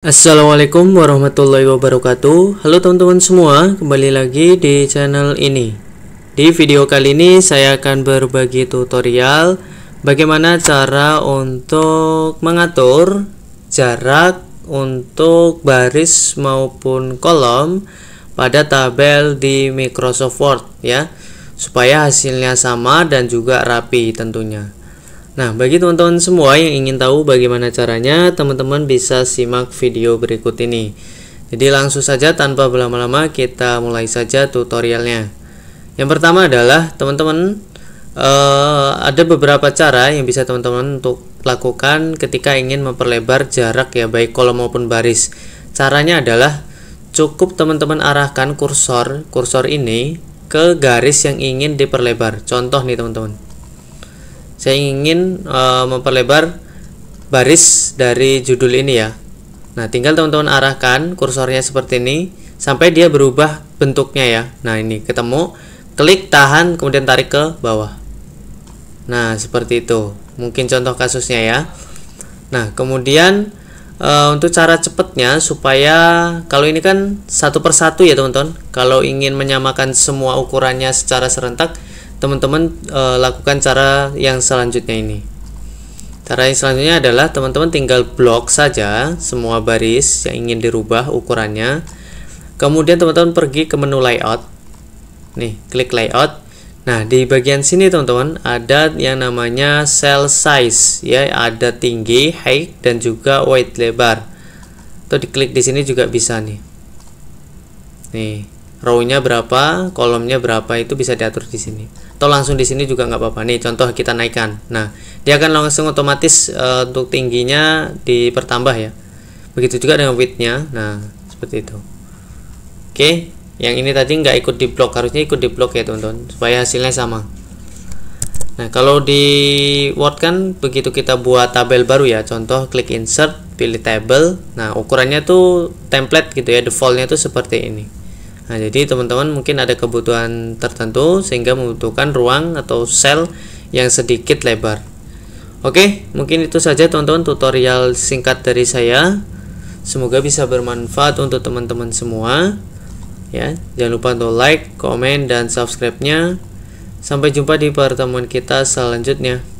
Assalamualaikum warahmatullahi wabarakatuh Halo teman-teman semua, kembali lagi di channel ini Di video kali ini saya akan berbagi tutorial Bagaimana cara untuk mengatur jarak untuk baris maupun kolom pada tabel di Microsoft Word ya supaya hasilnya sama dan juga rapi tentunya Nah, bagi teman-teman semua yang ingin tahu bagaimana caranya, teman-teman bisa simak video berikut ini. Jadi langsung saja tanpa berlama-lama kita mulai saja tutorialnya. Yang pertama adalah teman-teman uh, ada beberapa cara yang bisa teman-teman untuk lakukan ketika ingin memperlebar jarak ya baik kolom maupun baris. Caranya adalah cukup teman-teman arahkan kursor kursor ini ke garis yang ingin diperlebar. Contoh nih teman-teman saya ingin uh, memperlebar baris dari judul ini ya nah tinggal teman-teman arahkan kursornya seperti ini sampai dia berubah bentuknya ya nah ini ketemu klik tahan kemudian tarik ke bawah nah seperti itu mungkin contoh kasusnya ya nah kemudian e, untuk cara cepatnya supaya kalau ini kan satu persatu ya teman-teman kalau ingin menyamakan semua ukurannya secara serentak teman-teman e, lakukan cara yang selanjutnya ini cara yang selanjutnya adalah teman-teman tinggal blok saja semua baris yang ingin dirubah ukurannya kemudian teman-teman pergi ke menu layout nih klik layout Nah, di bagian sini teman-teman ada yang namanya cell size ya, ada tinggi, height dan juga width lebar. atau diklik di sini juga bisa nih. Nih rownya berapa, kolomnya berapa itu bisa diatur di sini. Atau langsung di sini juga nggak apa-apa. Nih contoh kita naikkan. Nah, dia akan langsung otomatis uh, untuk tingginya dipertambah ya. Begitu juga dengan widthnya. Nah, seperti itu. Oke, yang ini tadi nggak ikut di blok, harusnya ikut di blok ya teman-teman, supaya hasilnya sama. Nah, kalau di Word kan begitu kita buat tabel baru ya, contoh klik insert, pilih table. Nah, ukurannya tuh template gitu ya, defaultnya tuh seperti ini. Nah, jadi teman-teman mungkin ada kebutuhan tertentu sehingga membutuhkan ruang atau sel yang sedikit lebar. Oke, mungkin itu saja teman-teman tutorial singkat dari saya. Semoga bisa bermanfaat untuk teman-teman semua. Ya, jangan lupa untuk like, komen, dan subscribe-nya. Sampai jumpa di pertemuan kita selanjutnya.